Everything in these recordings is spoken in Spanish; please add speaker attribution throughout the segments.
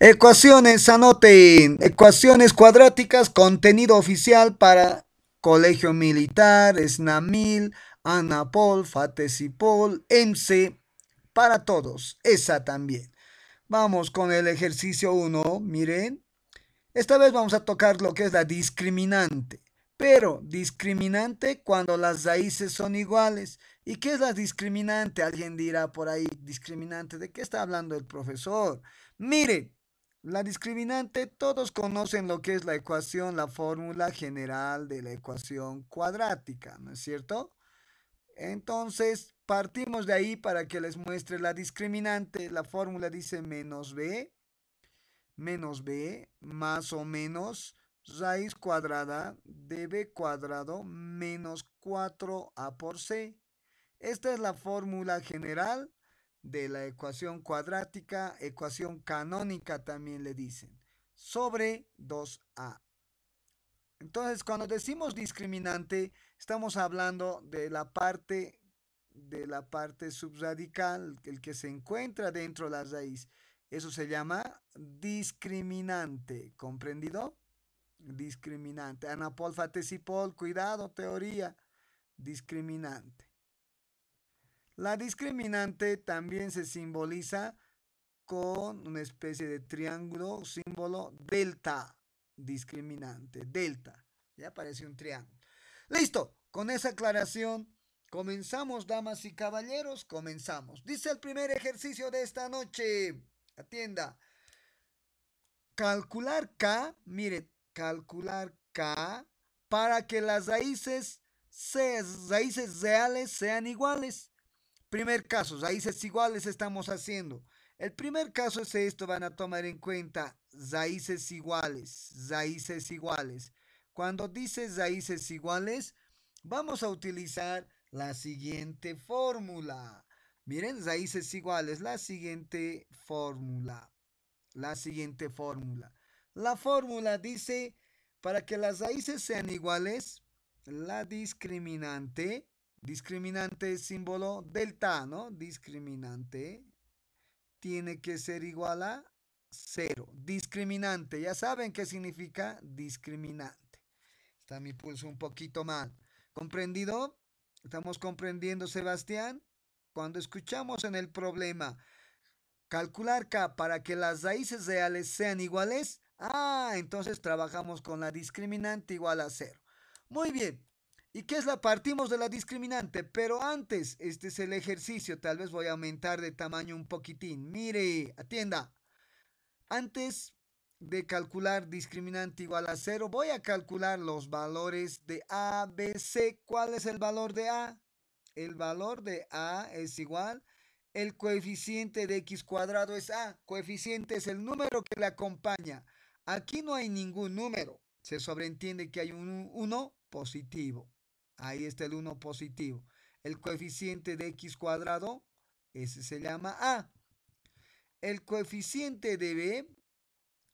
Speaker 1: Ecuaciones, anoten. Ecuaciones cuadráticas, contenido oficial para Colegio Militar, SNAMIL, ANAPOL, FATESIPOL, MC. para todos, esa también. Vamos con el ejercicio 1, miren. Esta vez vamos a tocar lo que es la discriminante pero discriminante cuando las raíces son iguales. ¿Y qué es la discriminante? Alguien dirá por ahí, discriminante, ¿de qué está hablando el profesor? Mire, la discriminante, todos conocen lo que es la ecuación, la fórmula general de la ecuación cuadrática, ¿no es cierto? Entonces, partimos de ahí para que les muestre la discriminante. La fórmula dice menos b, menos b, más o menos raíz cuadrada de b cuadrado menos 4a por c. Esta es la fórmula general de la ecuación cuadrática, ecuación canónica también le dicen, sobre 2a. Entonces, cuando decimos discriminante, estamos hablando de la parte de la parte subradical, el que se encuentra dentro de la raíz. Eso se llama discriminante, ¿comprendido? discriminante. anapol cuidado, teoría discriminante. La discriminante también se simboliza con una especie de triángulo, símbolo delta discriminante, delta. Ya parece un triángulo. Listo, con esa aclaración comenzamos, damas y caballeros, comenzamos. Dice el primer ejercicio de esta noche. Atienda. Calcular K, ...mire calcular K para que las raíces, raíces reales sean iguales. Primer caso, raíces iguales estamos haciendo. El primer caso es esto, van a tomar en cuenta raíces iguales, raíces iguales. Cuando dices raíces iguales, vamos a utilizar la siguiente fórmula. Miren, raíces iguales, la siguiente fórmula. La siguiente fórmula. La fórmula dice, para que las raíces sean iguales, la discriminante, discriminante es símbolo delta, ¿no? Discriminante tiene que ser igual a cero. Discriminante, ya saben qué significa discriminante. Está mi pulso un poquito mal. ¿Comprendido? ¿Estamos comprendiendo, Sebastián? Cuando escuchamos en el problema calcular k para que las raíces reales sean iguales, Ah, entonces trabajamos con la discriminante igual a cero. Muy bien. ¿Y qué es la? Partimos de la discriminante, pero antes, este es el ejercicio, tal vez voy a aumentar de tamaño un poquitín. Mire, atienda. Antes de calcular discriminante igual a cero, voy a calcular los valores de A, B, C. ¿Cuál es el valor de A? El valor de A es igual, el coeficiente de X cuadrado es A. Coeficiente es el número que le acompaña. Aquí no hay ningún número. Se sobreentiende que hay un 1 positivo. Ahí está el 1 positivo. El coeficiente de x cuadrado, ese se llama a. El coeficiente de b,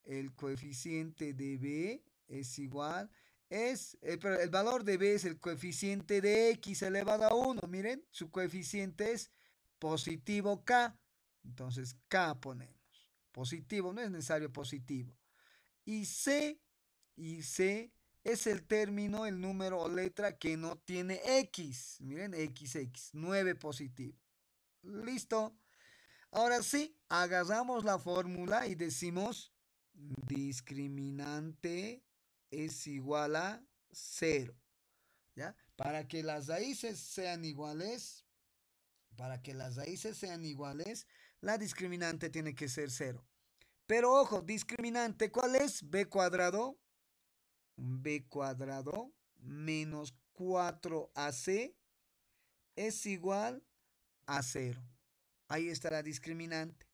Speaker 1: el coeficiente de b es igual, es, eh, pero el valor de b es el coeficiente de x elevado a 1. Miren, su coeficiente es positivo k. Entonces k ponemos. Positivo, no es necesario positivo. Y C, y C es el término, el número o letra que no tiene X. Miren, XX, 9 positivo. Listo. Ahora sí, agarramos la fórmula y decimos discriminante es igual a 0. ¿Ya? Para que las raíces sean iguales, para que las raíces sean iguales, la discriminante tiene que ser 0. Pero ojo, discriminante, ¿cuál es? B cuadrado. B cuadrado menos 4AC es igual a 0. Ahí está la discriminante.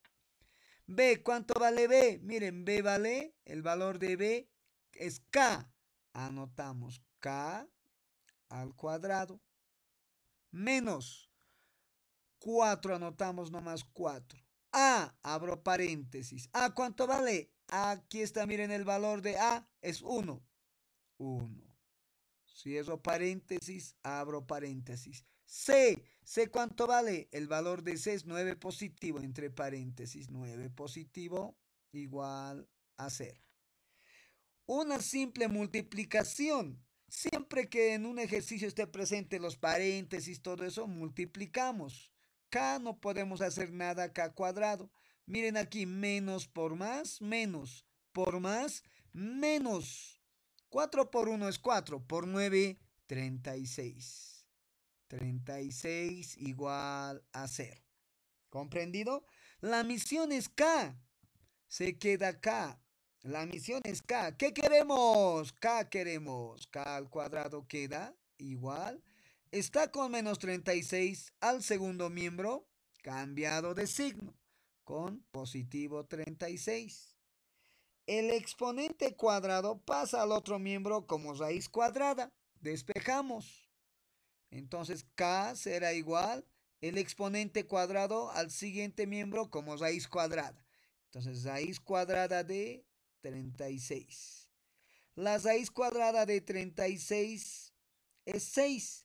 Speaker 1: B, ¿cuánto vale B? Miren, B vale, el valor de B es K. Anotamos K al cuadrado. Menos 4, anotamos nomás 4. A, abro paréntesis. ¿A cuánto vale? Aquí está, miren, el valor de A es 1. 1. Cierro paréntesis, abro paréntesis. C, C cuánto vale? El valor de C es 9 positivo, entre paréntesis, 9 positivo igual a 0. Una simple multiplicación. Siempre que en un ejercicio esté presente los paréntesis, todo eso, multiplicamos no podemos hacer nada acá cuadrado. Miren aquí, menos por más, menos por más, menos. 4 por 1 es 4, por 9, 36. 36 igual a 0. ¿Comprendido? La misión es K. Se queda acá. La misión es K. ¿Qué queremos? K queremos. K al cuadrado queda igual está con menos 36 al segundo miembro, cambiado de signo, con positivo 36. El exponente cuadrado pasa al otro miembro como raíz cuadrada. Despejamos. Entonces k será igual el exponente cuadrado al siguiente miembro como raíz cuadrada. Entonces raíz cuadrada de 36. La raíz cuadrada de 36 es 6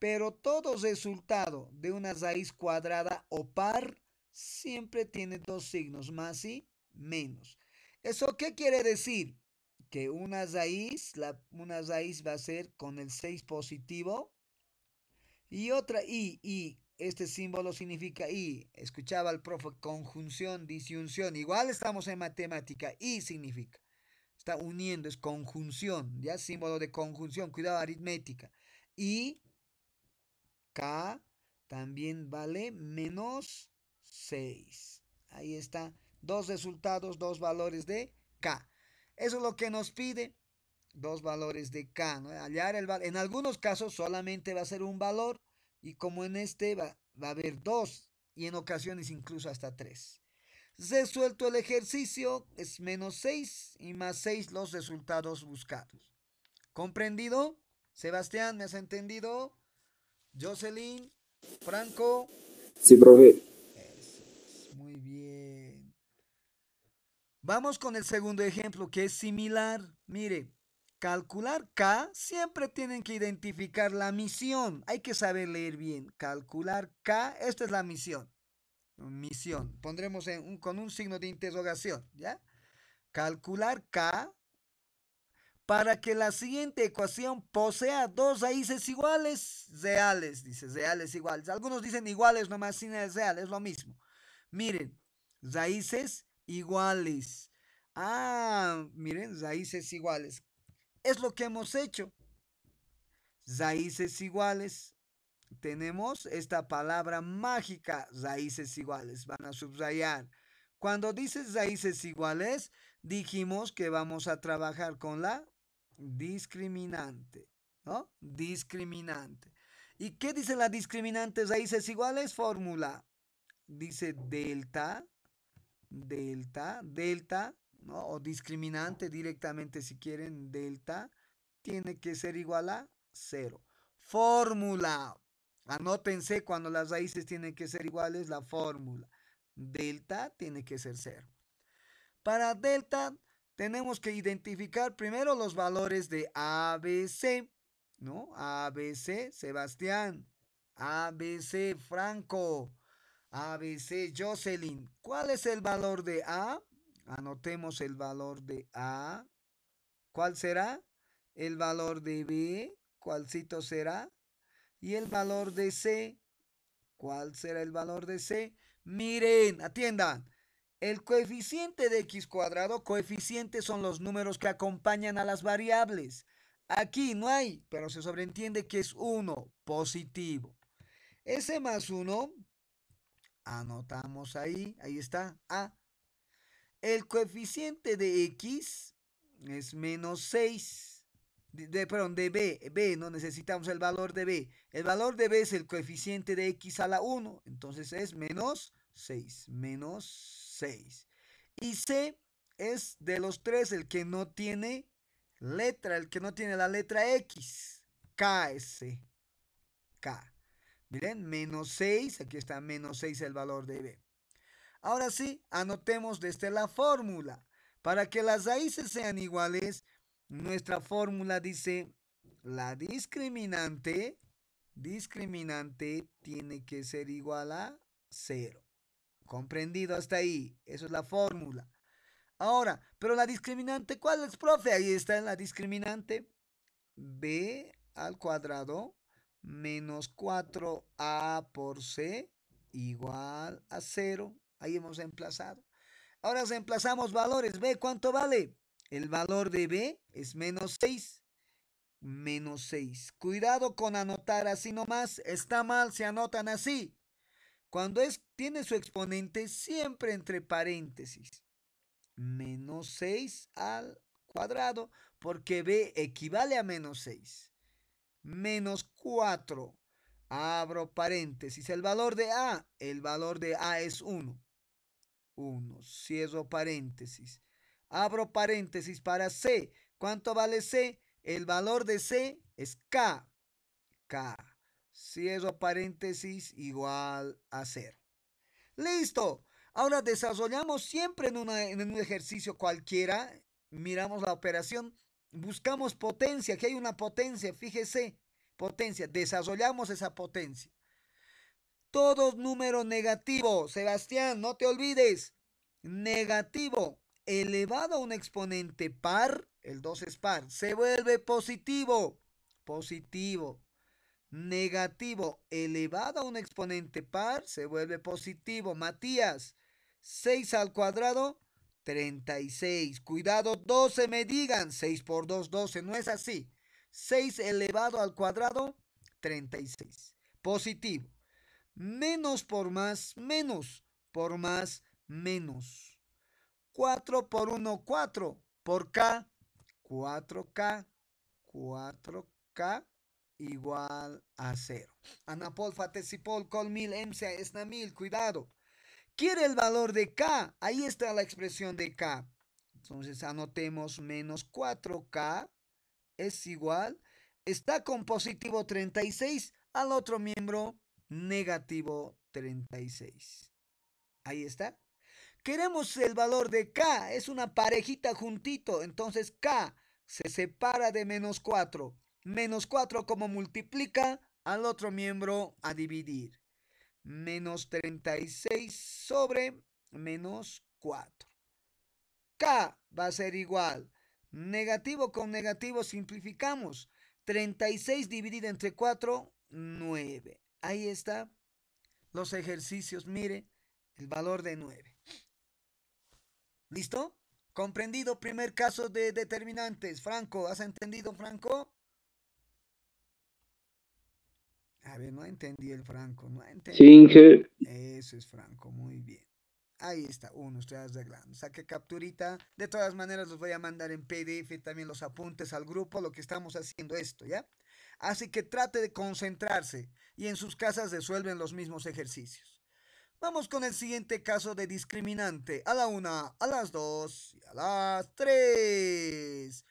Speaker 1: pero todo resultado de una raíz cuadrada o par siempre tiene dos signos, más y menos. ¿Eso qué quiere decir? Que una raíz, la, una raíz va a ser con el 6 positivo y otra y, y, este símbolo significa y. Escuchaba al profe conjunción, disyunción, igual estamos en matemática, y significa está uniendo, es conjunción, ya símbolo de conjunción, cuidado aritmética. Y K también vale menos 6. Ahí está. Dos resultados, dos valores de K. Eso es lo que nos pide. Dos valores de K. Hallar el En algunos casos solamente va a ser un valor. Y como en este va, va a haber dos. Y en ocasiones incluso hasta tres. Resuelto el ejercicio. Es menos 6 y más 6 los resultados buscados. ¿Comprendido? Sebastián, ¿me has entendido? Jocelyn, Franco. Sí, profe. muy bien. Vamos con el segundo ejemplo que es similar. Mire, calcular K siempre tienen que identificar la misión. Hay que saber leer bien. Calcular K, esta es la misión. Misión. Pondremos con un signo de interrogación, ¿ya? Calcular K para que la siguiente ecuación posea dos raíces iguales, reales, dice, reales iguales. Algunos dicen iguales nomás sin es real, es lo mismo. Miren, raíces iguales. Ah, miren, raíces iguales. Es lo que hemos hecho. Raíces iguales. Tenemos esta palabra mágica, raíces iguales. Van a subrayar. Cuando dices raíces iguales, dijimos que vamos a trabajar con la discriminante, ¿no? Discriminante. ¿Y qué dicen las discriminantes raíces iguales? Fórmula. Dice delta, delta, delta, ¿no? O discriminante directamente si quieren, delta, tiene que ser igual a cero. Fórmula. Anótense cuando las raíces tienen que ser iguales, la fórmula. Delta tiene que ser cero. Para delta tenemos que identificar primero los valores de ABC, ¿no? ABC, Sebastián, ABC, Franco, ABC, Jocelyn. ¿Cuál es el valor de A? Anotemos el valor de A. ¿Cuál será? El valor de B. ¿Cuálcito será? Y el valor de C. ¿Cuál será el valor de C? Miren, atiendan. El coeficiente de x cuadrado, coeficientes son los números que acompañan a las variables. Aquí no hay, pero se sobreentiende que es 1, positivo. S más 1, anotamos ahí, ahí está, A. El coeficiente de x es menos 6. De, perdón, de B, B, no necesitamos el valor de B. El valor de B es el coeficiente de X a la 1, entonces es menos 6. Menos 6. Y C es de los tres el que no tiene letra, el que no tiene la letra X. K es C. K. Miren, menos 6. Aquí está menos 6 el valor de B. Ahora sí, anotemos desde la fórmula. Para que las raíces sean iguales, nuestra fórmula dice la discriminante, discriminante tiene que ser igual a 0. Comprendido hasta ahí. esa es la fórmula. Ahora, pero la discriminante, ¿cuál es, profe? Ahí está la discriminante. B al cuadrado menos 4A por C igual a 0. Ahí hemos emplazado. Ahora reemplazamos valores. B, ¿cuánto vale? El valor de B es menos 6. Menos 6. Cuidado con anotar así nomás. Está mal Se anotan así. Cuando es, tiene su exponente siempre entre paréntesis. Menos 6 al cuadrado, porque b equivale a menos 6. Menos 4. Abro paréntesis. El valor de a, el valor de a es 1. 1. Cierro paréntesis. Abro paréntesis para c. ¿Cuánto vale c? El valor de c es k. K. Cierro paréntesis igual a 0. Listo. Ahora desarrollamos siempre en, en un ejercicio cualquiera. Miramos la operación. Buscamos potencia. Aquí hay una potencia. Fíjese. Potencia. Desarrollamos esa potencia. Todos números negativo. Sebastián, no te olvides. Negativo elevado a un exponente par, el 2 es par, se vuelve positivo. Positivo negativo elevado a un exponente par se vuelve positivo. Matías, 6 al cuadrado, 36. Cuidado, 12 me digan. 6 por 2, 12. No es así. 6 elevado al cuadrado, 36. Positivo. Menos por más, menos. Por más, menos. 4 por 1, 4. Por K, 4K. 4K igual a cero. Anapol, fatecipol, colmil, emsia, esnamil, cuidado. Quiere el valor de K. Ahí está la expresión de K. Entonces anotemos menos 4K es igual. Está con positivo 36 al otro miembro negativo 36. Ahí está. Queremos el valor de K. Es una parejita juntito. Entonces K se separa de menos 4. Menos 4 como multiplica al otro miembro a dividir. Menos 36 sobre menos 4. K va a ser igual. Negativo con negativo simplificamos. 36 dividido entre 4, 9. Ahí está. Los ejercicios, mire, el valor de 9. ¿Listo? Comprendido primer caso de determinantes. Franco, ¿has entendido, Franco? A ver, no entendí el franco,
Speaker 2: no entendí. Cinco.
Speaker 1: Eso es franco, muy bien. Ahí está, uno, estoy arreglando. Saqué capturita. De todas maneras, los voy a mandar en PDF también los apuntes al grupo, lo que estamos haciendo esto, ¿ya? Así que trate de concentrarse y en sus casas resuelven los mismos ejercicios. Vamos con el siguiente caso de discriminante. A la una, a las dos y a las tres.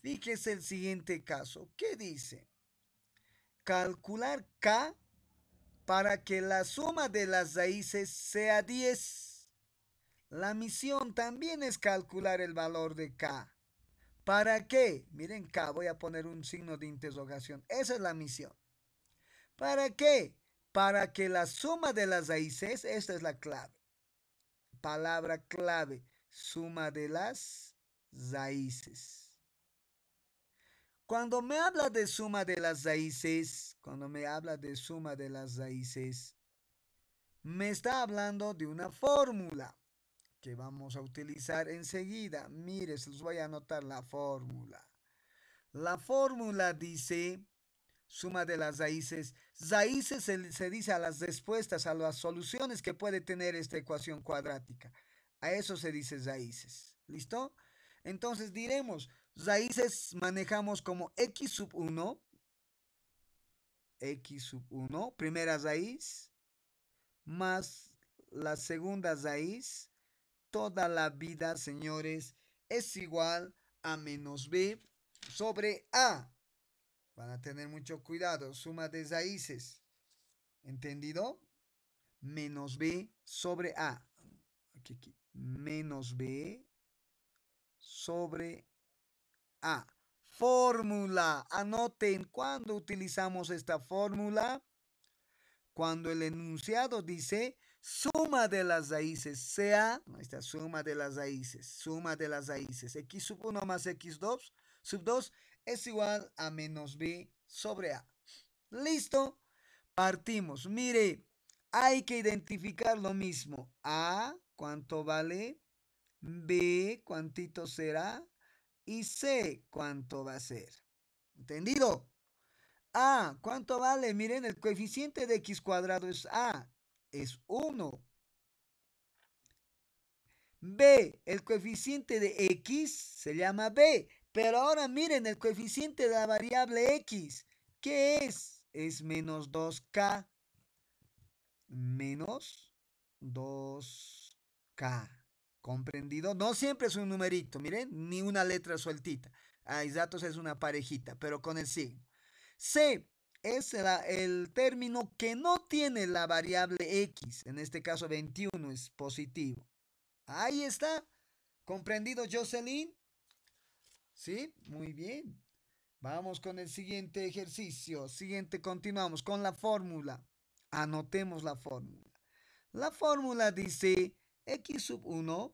Speaker 1: Fíjese el siguiente caso. ¿Qué dice? calcular K para que la suma de las raíces sea 10. La misión también es calcular el valor de K. ¿Para qué? Miren K, voy a poner un signo de interrogación. Esa es la misión. ¿Para qué? Para que la suma de las raíces, esta es la clave. Palabra clave, suma de las raíces. Cuando me habla de suma de las raíces, cuando me habla de suma de las raíces, me está hablando de una fórmula que vamos a utilizar enseguida. Mire, se los voy a anotar la fórmula. La fórmula dice suma de las raíces. Raíces se, se, dice a las respuestas, a las soluciones que puede tener esta ecuación cuadrática. A eso se dice raíces. ¿Listo? Entonces diremos, raíces manejamos como x sub 1, x sub 1, primera raíz, más la segunda raíz, toda la vida, señores, es igual a menos b sobre a. Van a tener mucho cuidado, suma de raíces, ¿entendido? Menos b sobre a. Aquí, aquí. Menos b sobre a. A. Fórmula. Anoten cuando utilizamos esta fórmula. Cuando el enunciado dice suma de las raíces sea, esta suma de las raíces, suma de las raíces, x sub 1 más x sub 2 es igual a menos b sobre a. Listo, partimos. Mire, hay que identificar lo mismo. A, ¿cuánto vale? B, ¿cuántito será? y sé cuánto va a ser. ¿Entendido? A, ¿cuánto vale? Miren, el coeficiente de x cuadrado es A, es 1. B, el coeficiente de X se llama B. Pero ahora miren el coeficiente de la variable X. ¿Qué es? Es menos 2K. Menos 2K. ¿Comprendido? No siempre es un numerito, miren, ni una letra sueltita. datos, es una parejita, pero con el signo. C es el término que no tiene la variable X. En este caso 21 es positivo. Ahí está. ¿Comprendido, Jocelyn? ¿Sí? Muy bien. Vamos con el siguiente ejercicio. Siguiente, continuamos con la fórmula. Anotemos la fórmula. La fórmula dice X sub 1,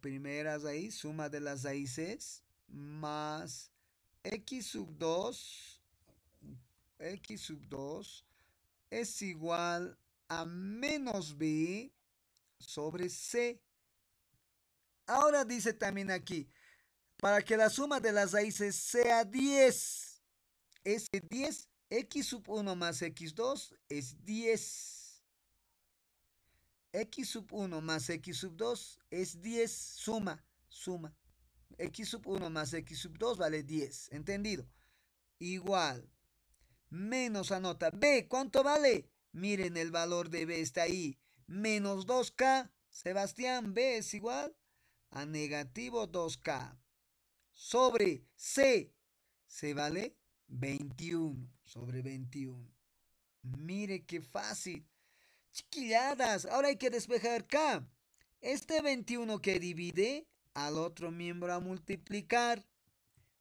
Speaker 1: primera raíz, suma de las raíces, más X sub 2, X sub 2 es igual a menos B sobre C. Ahora dice también aquí, para que la suma de las raíces sea 10, ese 10, X sub 1 más X2 es 10 x sub 1 más x sub 2 es 10, suma, suma. x sub 1 más x sub 2 vale 10, ¿entendido? Igual, menos anota, b, ¿cuánto vale? Miren, el valor de b está ahí, menos 2k, Sebastián, b es igual a negativo 2k. Sobre c, se vale 21, sobre 21. Mire qué fácil. Chiquilladas, ahora hay que despejar K. Este 21 que divide al otro miembro a multiplicar.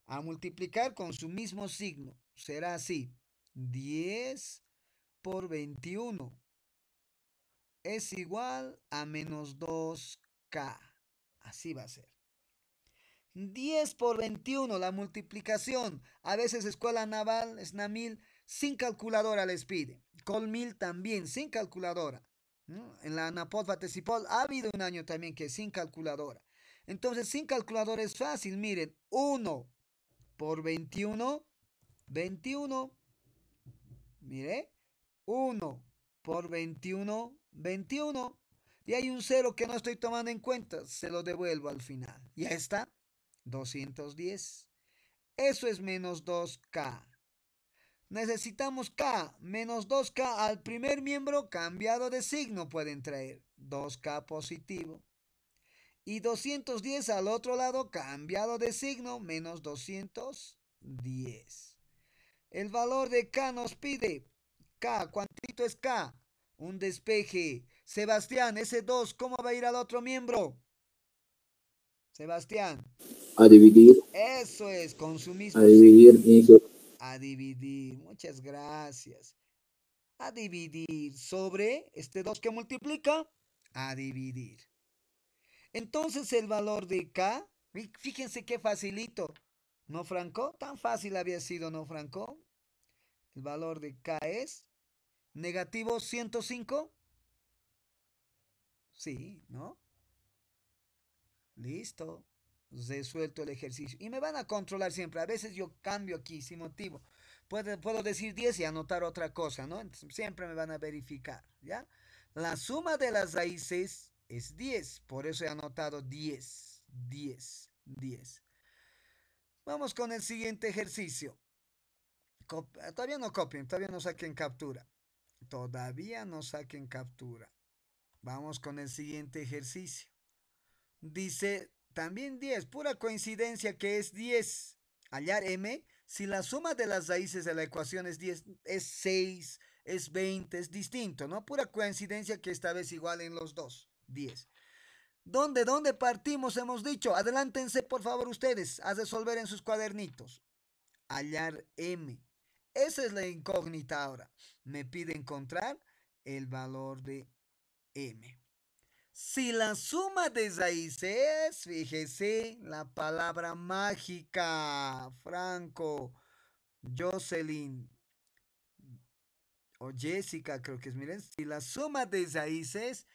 Speaker 1: A multiplicar con su mismo signo. Será así. 10 por 21 es igual a menos 2K. Así va a ser. 10 por 21, la multiplicación. A veces escuela naval, SNAMIL, sin calculadora les pide. mil también sin calculadora. En la Anapod ha habido un año también que sin calculadora. Entonces, sin calculadora es fácil. Miren, 1 por 21, 21. Mire, 1 por 21, 21. Y hay un cero que no estoy tomando en cuenta. Se lo devuelvo al final. Ya está. 210. Eso es menos 2K necesitamos K menos 2K al primer miembro cambiado de signo pueden traer 2K positivo. Y 210 al otro lado cambiado de signo menos 210. El valor de K nos pide K, ¿cuánto es K? Un despeje. Sebastián, ese 2, ¿cómo va a ir al otro miembro? Sebastián. A dividir. Eso es, consumir. A dividir. y a dividir, muchas gracias. A dividir sobre este 2 que multiplica, a dividir. Entonces el valor de K, fíjense qué facilito, ¿no, Franco? Tan fácil había sido, ¿no, Franco? El valor de K es negativo 105. Sí, ¿no? Listo resuelto el ejercicio. Y me van a controlar siempre. A veces yo cambio aquí sin motivo. Puedo, puedo decir 10 y anotar otra cosa, ¿no? siempre me van a verificar, ¿ya? La suma de las raíces es 10. Por eso he anotado 10, 10, 10. Vamos con el siguiente ejercicio. Ah, todavía no copien, todavía no saquen captura. Todavía no saquen captura. Vamos con el siguiente ejercicio. Dice también 10, pura coincidencia que es 10. Hallar m, si la suma de las raíces de la ecuación es 10, es 6, es 20, es distinto, ¿no? Pura coincidencia que esta vez igual en los dos, 10. ¿Dónde, dónde partimos? Hemos dicho, adelántense por favor ustedes a resolver en sus cuadernitos. Hallar m. Esa es la incógnita ahora. Me pide encontrar el valor de m. Si la suma de raíces, fíjese la palabra mágica, Franco, Jocelyn o Jessica, creo que es, miren, si la suma de raíces,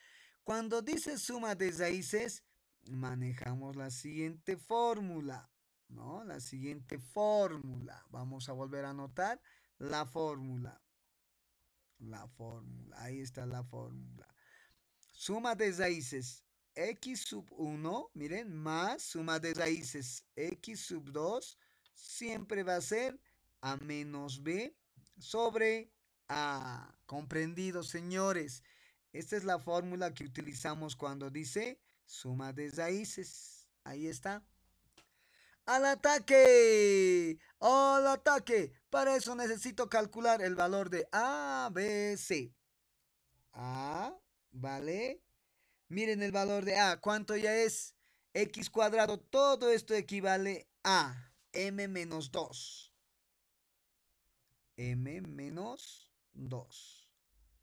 Speaker 1: cuando dice suma de raíces, manejamos la siguiente fórmula, ¿no? La siguiente fórmula. Vamos a volver a anotar la fórmula. La fórmula, ahí está la fórmula suma de raíces x sub 1, miren, más suma de raíces x sub 2, siempre va a ser a menos b sobre a. Comprendido, señores. Esta es la fórmula que utilizamos cuando dice suma de raíces. Ahí está. ¡Al ataque! ¡Al ataque! Para eso necesito calcular el valor de a, b, c. A, ¿Vale? Miren el valor de A. ¿Cuánto ya es? X cuadrado. Todo esto equivale a M menos 2. M menos 2.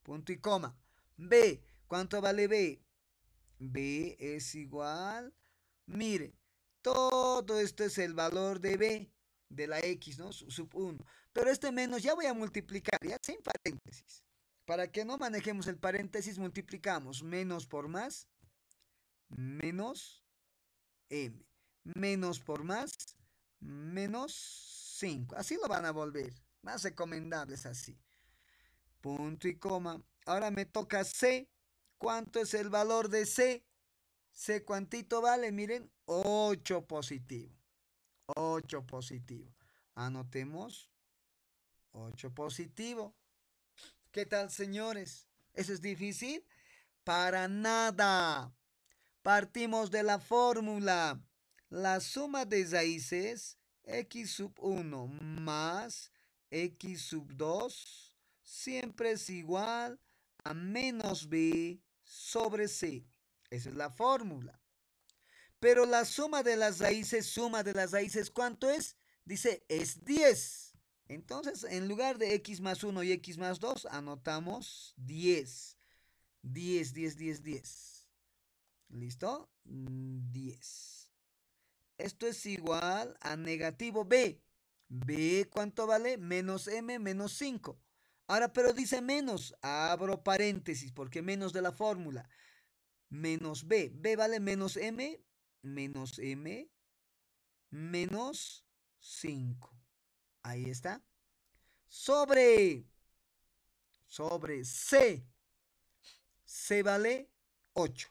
Speaker 1: Punto y coma. B. ¿Cuánto vale B? B es igual. miren, todo esto es el valor de B, de la X, ¿no? Sub 1. Pero este menos ya voy a multiplicar, ya sin paréntesis. Para que no manejemos el paréntesis, multiplicamos menos por más, menos m. Menos por más, menos 5. Así lo van a volver. Más recomendable es así. Punto y coma. Ahora me toca C. ¿Cuánto es el valor de C? C cuantito vale, miren, 8 positivo. 8 positivo. Anotemos 8 positivo. ¿Qué tal, señores? ¿Eso es difícil? Para nada. Partimos de la fórmula. La suma de raíces, x sub 1 más x sub 2, siempre es igual a menos b sobre c. Esa es la fórmula. Pero la suma de las raíces, suma de las raíces, ¿cuánto es? Dice, es 10. Entonces, en lugar de x más 1 y x más 2, anotamos 10. 10, 10, 10, 10. ¿Listo? 10. Esto es igual a negativo b. b, ¿cuánto vale? Menos m menos 5. Ahora, pero dice menos. Abro paréntesis porque menos de la fórmula. Menos b. b vale menos m, menos m, menos 5. Ahí está. Sobre. Sobre C. C vale 8.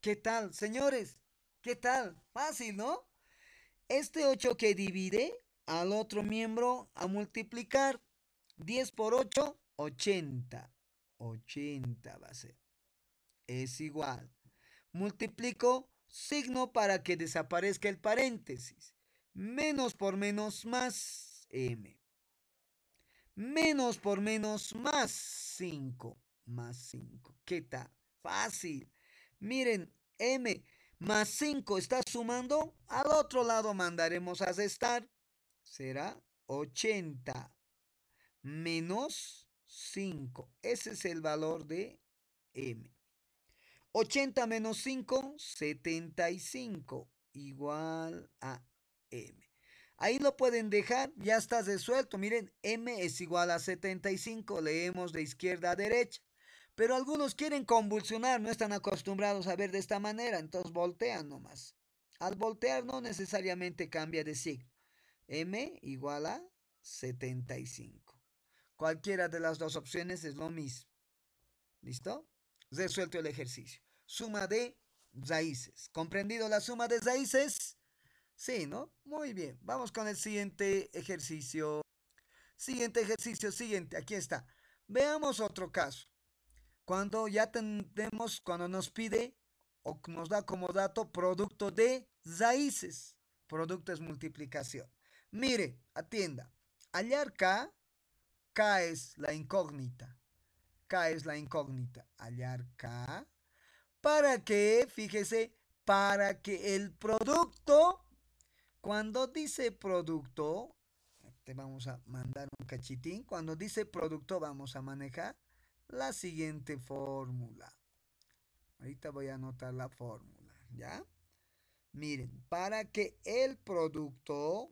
Speaker 1: ¿Qué tal, señores? ¿Qué tal? Fácil, ¿no? Este 8 que divide al otro miembro a multiplicar 10 por 8, 80. 80 va a ser. Es igual. Multiplico signo para que desaparezca el paréntesis menos por menos más m. Menos por menos más 5. Más 5. ¿Qué tal? Fácil. Miren, m más 5 está sumando. Al otro lado mandaremos a restar. Será 80 menos 5. Ese es el valor de m. 80 menos 5, 75. Igual a m. Ahí lo pueden dejar, ya está resuelto. Miren, m es igual a 75, leemos de izquierda a derecha. Pero algunos quieren convulsionar, no están acostumbrados a ver de esta manera, entonces voltean nomás. Al voltear no necesariamente cambia de signo. m igual a 75. Cualquiera de las dos opciones es lo mismo. ¿Listo? Resuelto el ejercicio. Suma de raíces. ¿Comprendido la suma de raíces? Sí, ¿no? Muy bien. Vamos con el siguiente ejercicio. Siguiente ejercicio, siguiente. Aquí está. Veamos otro caso. Cuando ya tenemos, cuando nos pide o nos da como dato producto de raíces. Producto es multiplicación. Mire, atienda. Hallar K, K es la incógnita. K es la incógnita. Hallar K. Para que, fíjese, para que el producto cuando dice producto, te vamos a mandar un cachitín. Cuando dice producto, vamos a manejar la siguiente fórmula. Ahorita voy a anotar la fórmula, ¿ya? Miren, para que el producto,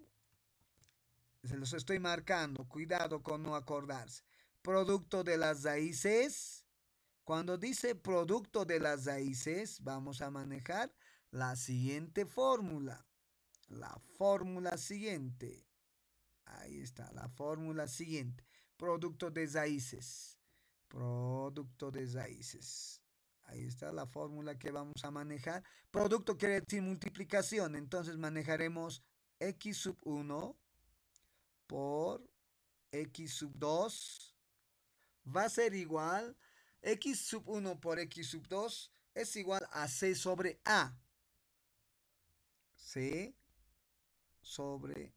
Speaker 1: se los estoy marcando, cuidado con no acordarse. Producto de las raíces. Cuando dice producto de las raíces, vamos a manejar la siguiente fórmula la fórmula siguiente. Ahí está, la fórmula siguiente. Producto de raíces. Producto de raíces. Ahí está la fórmula que vamos a manejar. Producto quiere decir multiplicación. Entonces manejaremos x sub 1 por x sub 2. Va a ser igual. x sub 1 por x sub 2 es igual a c sobre a. ¿sí?, sobre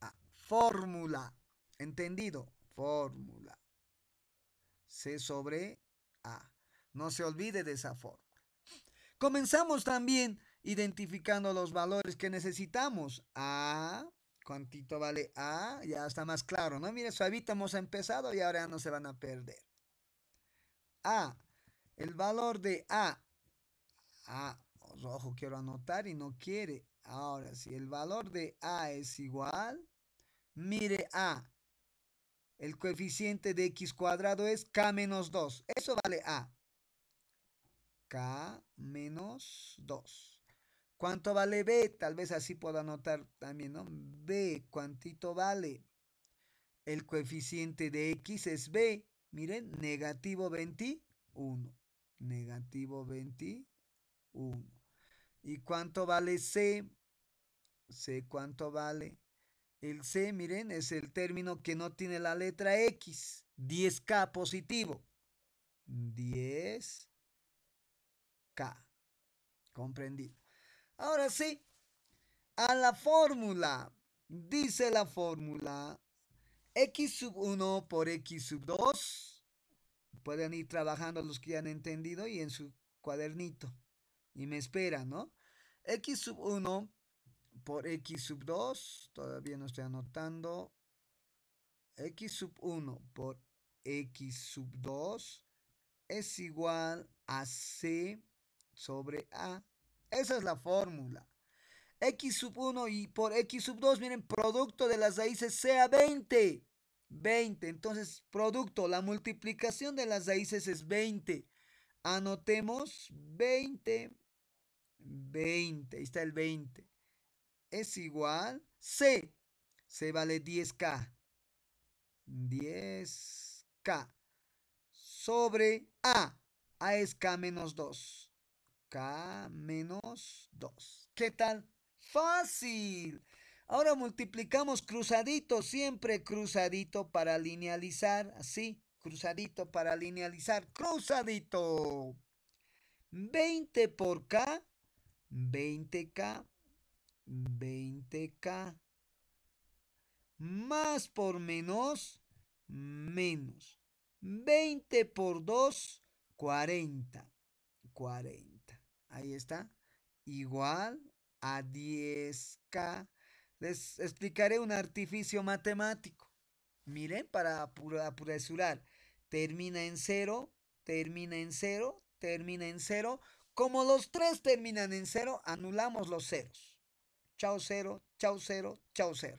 Speaker 1: A. Fórmula. ¿Entendido? Fórmula. C sobre A. No se olvide de esa fórmula. Comenzamos también identificando los valores que necesitamos. A, ¿cuántito vale A? Ya está más claro, ¿no? Mire, suavito hemos empezado y ahora no se van a perder. A, el valor de A. A, rojo quiero anotar y no quiere. Ahora, si el valor de A es igual, mire A. El coeficiente de X cuadrado es K menos 2. Eso vale A. K menos 2. ¿Cuánto vale B? Tal vez así pueda anotar también, ¿no? B, ¿cuántito vale? El coeficiente de X es B. Miren, negativo 21. Negativo 21. ¿Y cuánto vale C? sé cuánto vale. El C, miren, es el término que no tiene la letra X. 10K positivo. 10K. Comprendido. Ahora sí, a la fórmula. Dice la fórmula x sub 1 por x sub 2. Pueden ir trabajando los que ya han entendido y en su cuadernito. Y me esperan, ¿no? x sub 1 por x sub 2, todavía no estoy anotando, x sub 1 por x sub 2 es igual a c sobre a. Esa es la fórmula. x sub 1 y por x sub 2, miren, producto de las raíces sea 20. 20, entonces producto, la multiplicación de las raíces es 20. Anotemos 20, 20, ahí está el 20 es igual C. C vale 10K. 10K. Sobre A. A es K menos 2. K menos 2. ¿Qué tal? Fácil. Ahora multiplicamos cruzadito, siempre cruzadito para linealizar, así, cruzadito para linealizar, cruzadito. 20 por K, 20K 20K. Más por menos, menos. 20 por 2, 40. 40. Ahí está. Igual a 10K. Les explicaré un artificio matemático. Miren, para apresurar. Termina en 0, termina en 0, termina en 0. Como los tres terminan en 0, anulamos los ceros chao cero, chao cero, chao cero.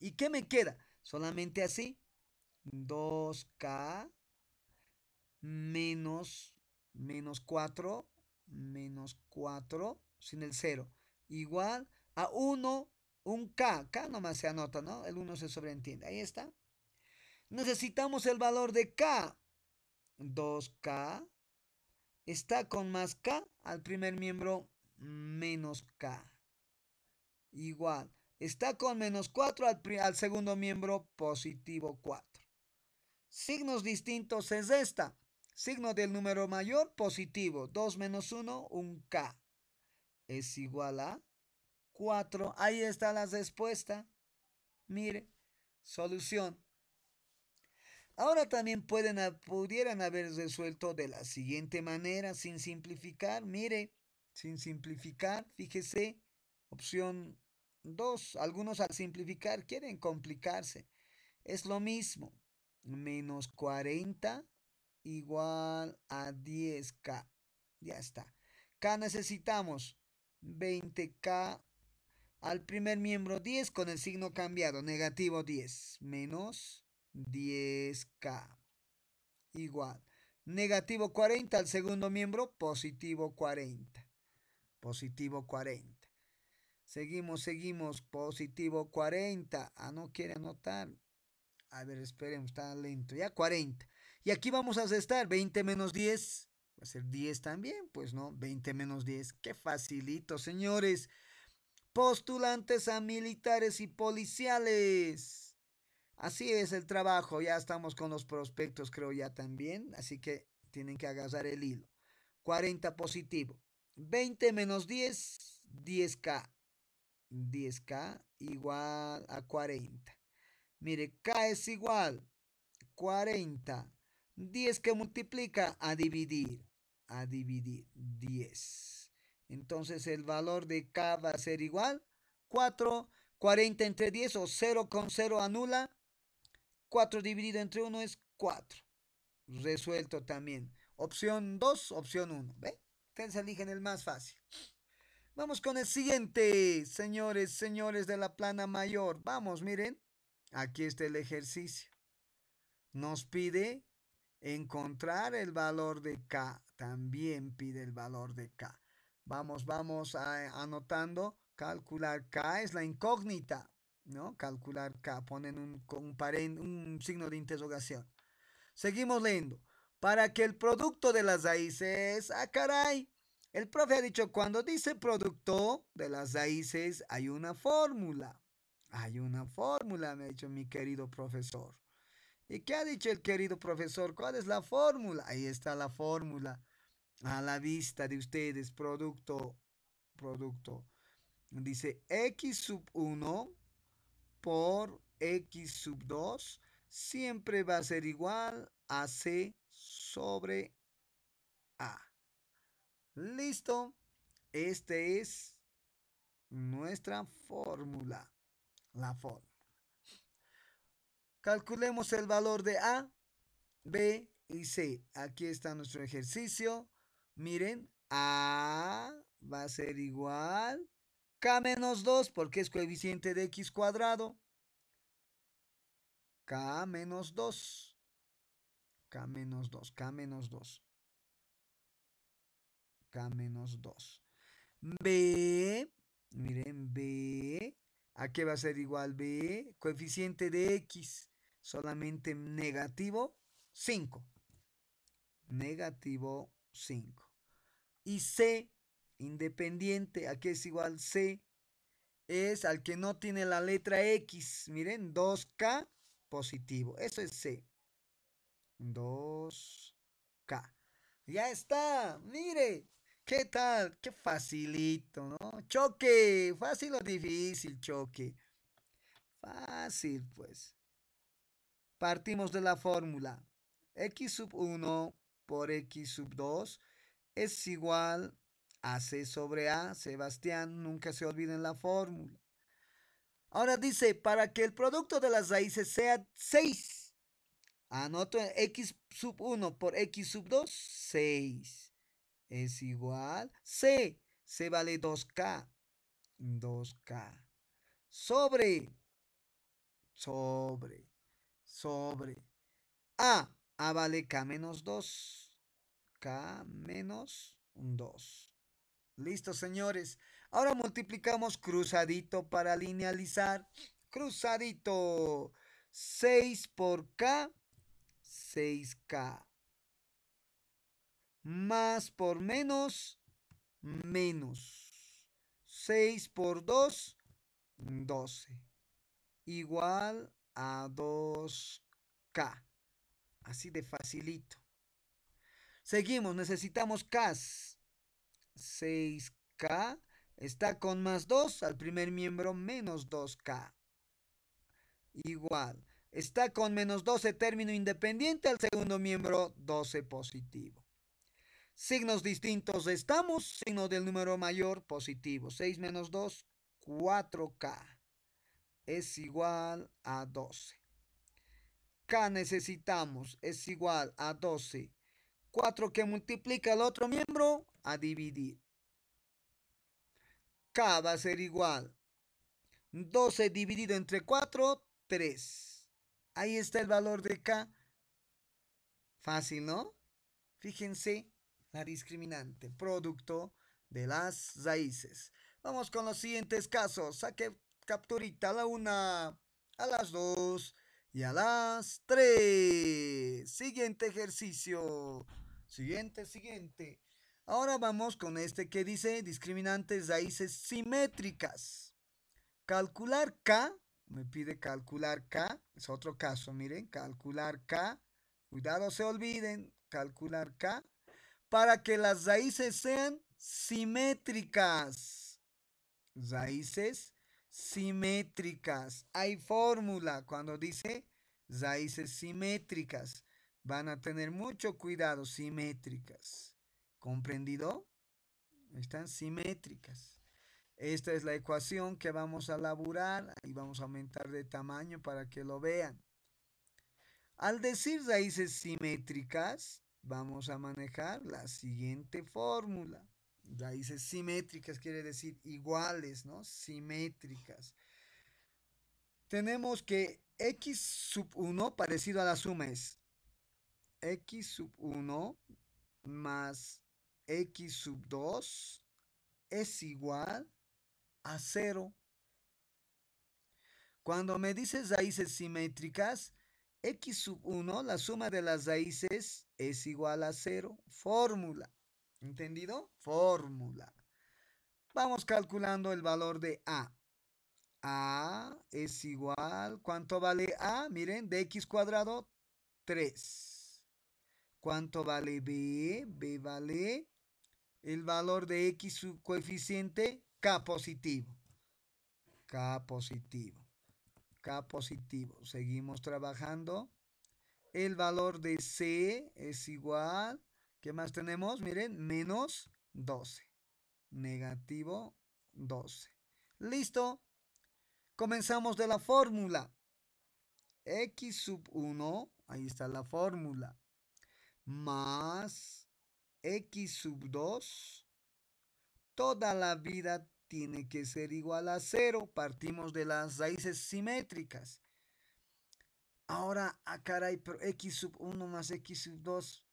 Speaker 1: ¿Y qué me queda? Solamente así. 2K menos, menos 4, menos 4, sin el 0. Igual a 1, un K. K nomás se anota, ¿no? El 1 se sobreentiende. Ahí está. Necesitamos el valor de K. 2K. Está con más K al primer miembro menos K igual. Está con menos 4 al, al segundo miembro positivo 4. Signos distintos es esta. Signo del número mayor positivo. 2 menos 1, un K. Es igual a 4. Ahí está la respuesta. Mire, solución. Ahora también pueden, pudieran haber resuelto de la siguiente manera, sin simplificar. Mire, sin simplificar, fíjese. Opción 2. Algunos al simplificar quieren complicarse. Es lo mismo. Menos 40 igual a 10K. Ya está. K necesitamos 20K al primer miembro 10 con el signo cambiado. Negativo 10. Menos 10K. Igual. Negativo 40 al segundo miembro. Positivo 40. Positivo 40. Seguimos, seguimos. Positivo 40. Ah, no quiere anotar. A ver, esperemos, está lento. Ya 40. Y aquí vamos a estar 20 menos 10. Va a ser 10 también, pues no. 20 menos 10. Qué facilito, señores. Postulantes a militares y policiales. Así es el trabajo. Ya estamos con los prospectos, creo ya también. Así que tienen que agarrar el hilo. 40 positivo. 20 menos 10, 10K. 10K igual a 40. Mire, K es igual 40. 10 que multiplica a dividir. A dividir 10. Entonces el valor de K va a ser igual 4. 40 entre 10 o 0 con 0 anula. 4 dividido entre 1 es 4. Resuelto también. Opción 2, opción 1. ¿Ve? Ustedes eligen el más fácil. Vamos con el siguiente, señores, señores de la plana mayor. Vamos, miren. Aquí está el ejercicio. Nos pide encontrar el valor de K. También pide el valor de K. Vamos, vamos a, anotando. Calcular K es la incógnita, ¿no? Calcular K. Ponen un, un signo de interrogación. Seguimos leyendo. Para que el producto de las raíces... ¡Ah, caray! El profe ha dicho, cuando dice producto de las raíces, hay una fórmula. Hay una fórmula, me ha dicho mi querido profesor. ¿Y qué ha dicho el querido profesor? ¿Cuál es la fórmula? Ahí está la fórmula. A la vista de ustedes, producto, producto. Dice x sub 1 por x sub 2 siempre va a ser igual a c sobre a. Listo. esta es nuestra fórmula. La fórmula. Calculemos el valor de A, B y C. Aquí está nuestro ejercicio. Miren, A va a ser igual K menos 2 porque es coeficiente de X cuadrado. K menos 2. K menos 2, K menos 2. K menos 2. B, miren, B, ¿a qué va a ser igual B? Coeficiente de X, solamente negativo 5. Negativo 5. Y C, independiente, ¿a qué es igual C? Es al que no tiene la letra X, miren, 2K positivo, eso es C. 2K. Ya está, mire, ¿Qué tal? Qué facilito, ¿no? Choque, fácil o difícil, choque. Fácil, pues. Partimos de la fórmula. X sub 1 por X sub 2 es igual a C sobre A. Sebastián, nunca se olviden la fórmula. Ahora dice, para que el producto de las raíces sea 6, anoto X sub 1 por X sub 2, 6 es igual C. C vale 2K. 2K. Sobre. Sobre. Sobre. A. A vale K menos 2. K menos 2. Listo, señores. Ahora multiplicamos cruzadito para linealizar. Cruzadito. 6 por K. 6K. Más por menos, menos. 6 por 2, 12. Igual a 2K. Así de facilito. Seguimos, necesitamos K. 6K está con más 2 al primer miembro menos 2K. Igual. Está con menos 12 término independiente al segundo miembro 12 positivo. Signos distintos estamos. Signo del número mayor, positivo. 6 menos 2, 4K. Es igual a 12. K necesitamos es igual a 12. 4 que multiplica al otro miembro a dividir. K va a ser igual. 12 dividido entre 4, 3. Ahí está el valor de K. Fácil, ¿no? Fíjense la discriminante, producto de las raíces. Vamos con los siguientes casos. Saque capturita a la una, a las dos y a las tres. Siguiente ejercicio. Siguiente, siguiente. Ahora vamos con este que dice discriminantes raíces simétricas. Calcular K, me pide calcular K, es otro caso, miren, calcular K. Cuidado, se olviden, calcular K para que las raíces sean simétricas. Raíces simétricas. Hay fórmula cuando dice raíces simétricas. Van a tener mucho cuidado, simétricas. ¿Comprendido? Están simétricas. Esta es la ecuación que vamos a laburar y vamos a aumentar de tamaño para que lo vean. Al decir raíces simétricas, vamos a manejar la siguiente fórmula. Raíces simétricas, quiere decir iguales, ¿no? Simétricas. Tenemos que x sub 1 parecido a la suma es x sub 1 más x sub 2 es igual a 0. Cuando me dices raíces simétricas, x sub 1, la suma de las raíces es igual a 0. Fórmula. ¿Entendido? Fórmula. Vamos calculando el valor de A. A es igual, ¿cuánto vale A? Miren, de x cuadrado, 3. ¿Cuánto vale B? B vale el valor de x, sub coeficiente, K positivo. K positivo. K positivo. Seguimos trabajando. El valor de C es igual. ¿Qué más tenemos? Miren, menos 12. Negativo 12. Listo. Comenzamos de la fórmula. X sub 1, ahí está la fórmula, más X sub 2, toda la vida tiene que ser igual a 0. Partimos de las raíces simétricas. Ahora, ah, caray, pero x sub 1 más x sub 2.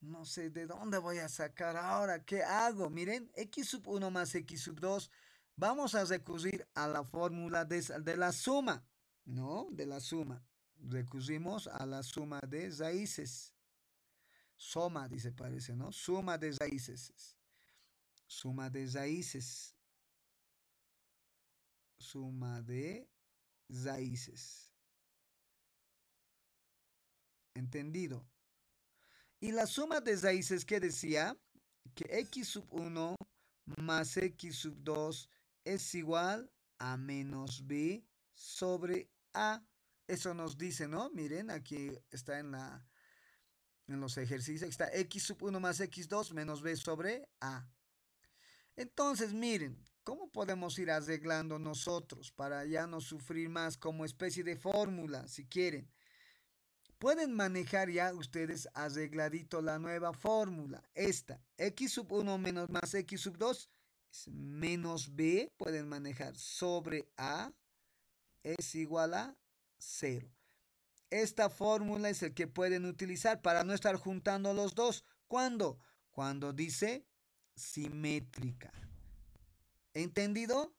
Speaker 1: No sé de dónde voy a sacar ahora. ¿Qué hago? Miren, x sub 1 más x sub 2. Vamos a recurrir a la fórmula de, de la suma. ¿No? De la suma. Recurrimos a la suma de raíces. Soma, dice, parece, ¿no? Suma de raíces. Suma de raíces suma de raíces. ¿Entendido? Y la suma de raíces que decía que x sub 1 más x sub 2 es igual a menos b sobre a. Eso nos dice, ¿no? Miren, aquí está en la en los ejercicios, está x sub 1 más x2 menos b sobre a. Entonces, miren, ¿Cómo podemos ir arreglando nosotros para ya no sufrir más como especie de fórmula, si quieren? Pueden manejar ya ustedes arregladito la nueva fórmula. Esta, x sub 1 menos más x sub 2 es menos b. Pueden manejar sobre a es igual a 0. Esta fórmula es el que pueden utilizar para no estar juntando los dos. ¿Cuándo? Cuando dice simétrica. ¿Entendido?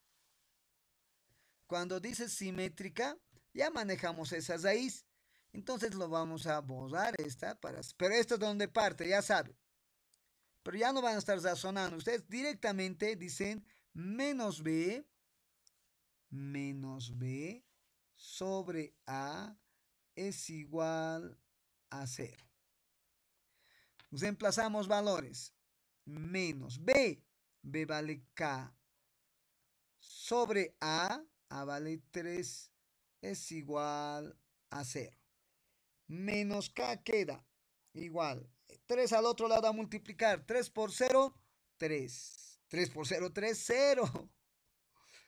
Speaker 1: Cuando dice simétrica, ya manejamos esa raíz. Entonces lo vamos a borrar esta. Para, pero esto es donde parte, ya sabe. Pero ya no van a estar razonando. Ustedes directamente dicen menos b, menos b sobre a es igual a 0. emplazamos valores. Menos b. b vale k sobre A, A vale 3, es igual a 0. Menos K queda igual. 3 al otro lado a multiplicar. 3 por 0, 3. 3 por 0, 3, 0.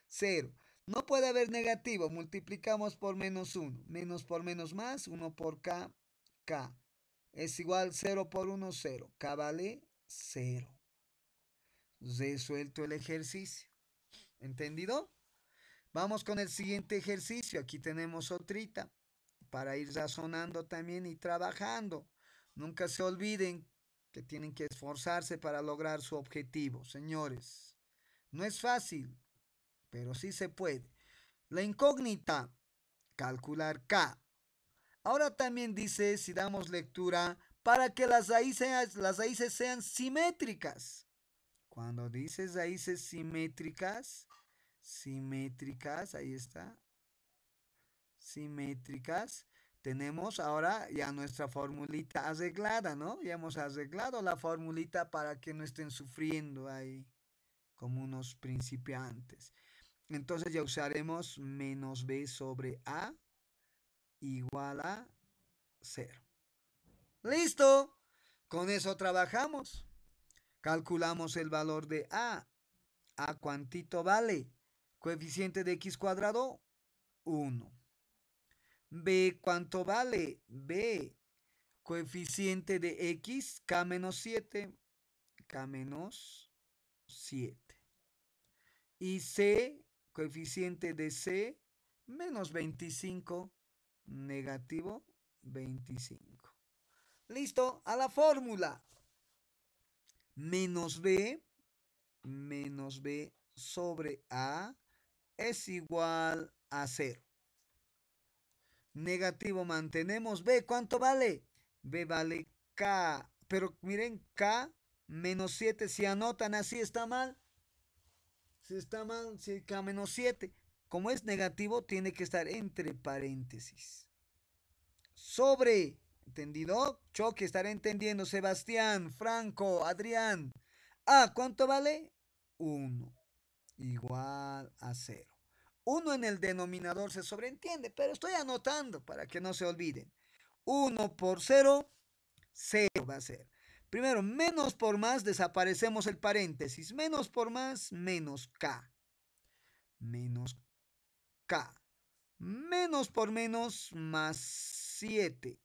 Speaker 1: 0. No puede haber negativo. Multiplicamos por menos 1. Menos por menos más. 1 por K. K. Es igual 0 por 1, 0. K vale 0. Resuelto el ejercicio. ¿Entendido? Vamos con el siguiente ejercicio. Aquí tenemos otrita para ir razonando también y trabajando. Nunca se olviden que tienen que esforzarse para lograr su objetivo, señores. No es fácil, pero sí se puede. La incógnita, calcular K. Ahora también dice, si damos lectura, para que las raíces, las raíces sean simétricas. Cuando dices raíces simétricas, simétricas, ahí está, simétricas, tenemos ahora ya nuestra formulita arreglada, ¿no? Ya hemos arreglado la formulita para que no estén sufriendo ahí como unos principiantes. Entonces ya usaremos menos b sobre a igual a 0. ¡Listo! Con eso trabajamos. Calculamos el valor de a. ¿A cuantito vale? Coeficiente de x cuadrado, 1. B, ¿cuánto vale? B, coeficiente de x, k menos 7, k menos 7. Y C, coeficiente de C, menos 25, negativo 25. Listo, a la fórmula. Menos B, menos B sobre A, es igual a 0. Negativo mantenemos B. ¿Cuánto vale? B vale K. Pero miren, K menos 7. Si anotan así está mal. Si está mal, si K menos 7. Como es negativo, tiene que estar entre paréntesis. Sobre. ¿Entendido? Choque, estaré entendiendo. Sebastián, Franco, Adrián. A, ¿cuánto vale? 1. Igual a 0. Uno en el denominador se sobreentiende, pero estoy anotando para que no se olviden. 1 por 0, 0 va a ser. Primero, menos por más, desaparecemos el paréntesis. Menos por más, menos K. Menos K. Menos por menos, más 7.